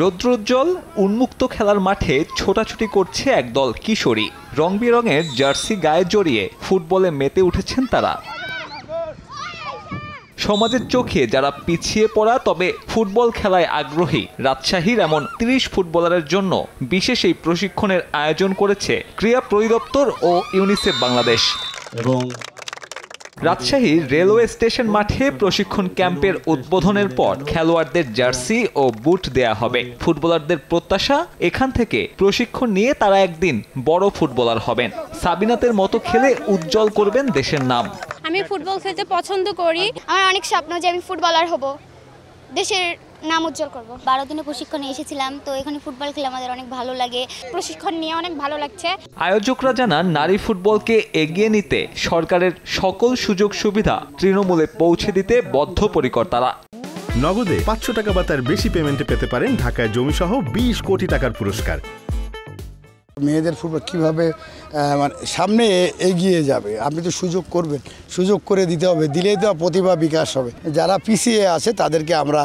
রৌদ্রোজ্জ্বল উন্মুক্ত খেলার মাঠে ছোটাছুটি করছে একদল কিশোরী রং বিরঙের জার্সি গায়ে জড়িয়ে ফুটবলে মেতে উঠেছেন তারা সমাজের চোখে যারা পিছিয়ে পড়া তবে ফুটবল খেলায় আগ্রহী রাজশাহীর এমন ৩০ ফুটবলারের জন্য বিশেষ এই প্রশিক্ষণের আয়োজন করেছে ক্রীড়া প্রতিদপ্তর ও ইউনিসেফ বাংলাদেশ এবং রাজশাহীর রেলওয়ে স্টেশন মাঠে প্রশিক্ষণ ক্যাম্পের উদ্বোধনের পর খেলোয়াড়দের জার্সি ও বুট দেয়া হবে ফুটবলারদের প্রত্যাশা এখান থেকে প্রশিক্ষণ নিয়ে তারা একদিন বড় ফুটবলার হবেন সাবিনাতের মতো খেলে উজ্জ্বল করবেন দেশের নাম আমি ফুটবল খেলতে পছন্দ করি আমার অনেক স্বপ্ন যে আমি ফুটবলার হব দেশের নাম উজ্জ্বল করবো বারো দিনে প্রশিক্ষণে এসেছিলাম তো এখানে ফুটবল খেলে আমাদের অনেক ভালো লাগে প্রশিক্ষণ নিয়ে অনেক ভালো লাগছে আয়োজকরা জানান নারী ফুটবলকে এগিয়ে নিতে সরকারের সকল সুযোগ সুবিধা তৃণমূলে পৌঁছে দিতে বদ্ধপরিকর তারা নগদে পাঁচশো টাকা বা তার বেশি পেমেন্টে পেতে পারেন ঢাকায় জমিসহ বিশ কোটি টাকার পুরস্কার মেয়েদের ফুটবল কীভাবে মানে সামনে এগিয়ে যাবে আপনি তো সুযোগ করবেন সুযোগ করে দিতে হবে দিলেই তো প্রতিভা বিকাশ হবে যারা পিছিয়ে আছে তাদেরকে আমরা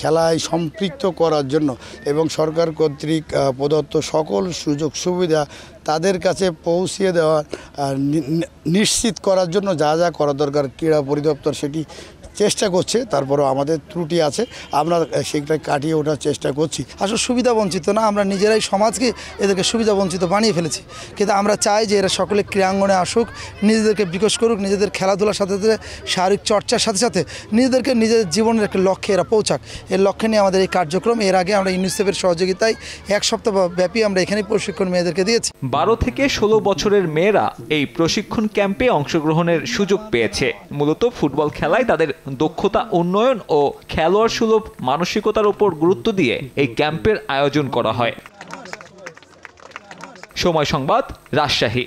খেলায় সম্পৃক্ত করার জন্য এবং সরকার কর্তৃক প্রদত্ত সকল সুযোগ সুবিধা তাদের কাছে পৌঁছিয়ে দেওয়ার নিশ্চিত করার জন্য যা যা করা দরকার ক্রীড়া পরিদপ্তর সেটি চেষ্টা করছে তারপরও আমাদের ত্রুটি আছে আমরা সেটা কাটিয়ে ওঠার চেষ্টা করছি আসলে সুবিধা বঞ্চিত না আমরা নিজেরাই সমাজকে এদেরকে সুবিধা বঞ্চিত বানিয়ে ফেলেছি কিন্তু আমরা চাই যে এরা সকলে ক্রীড়াঙ্গনে আসুক নিজেদেরকে বিকাশ করুক নিজেদের খেলাধুলার সাথে সাথে শারীরিক চর্চার সাথে সাথে নিজেদেরকে নিজেদের জীবনের একটা লক্ষ্যে এরা পৌঁছাক এর লক্ষ্যে নিয়ে আমাদের এই কার্যক্রম এর আগে আমরা ইউনিসেফের সহযোগিতায় এক সপ্তাহ ব্যাপী আমরা এখানে প্রশিক্ষণ মেয়েদেরকে দিয়েছি বারো থেকে ষোলো বছরের মেয়েরা এই প্রশিক্ষণ ক্যাম্পে অংশগ্রহণের সুযোগ পেয়েছে মূলত ফুটবল খেলায় তাদের দক্ষতা উন্নয়ন ও খেলোয়াড় সুলভ মানসিকতার উপর গুরুত্ব দিয়ে এই ক্যাম্পের আয়োজন করা হয় সময় সংবাদ রাজশাহী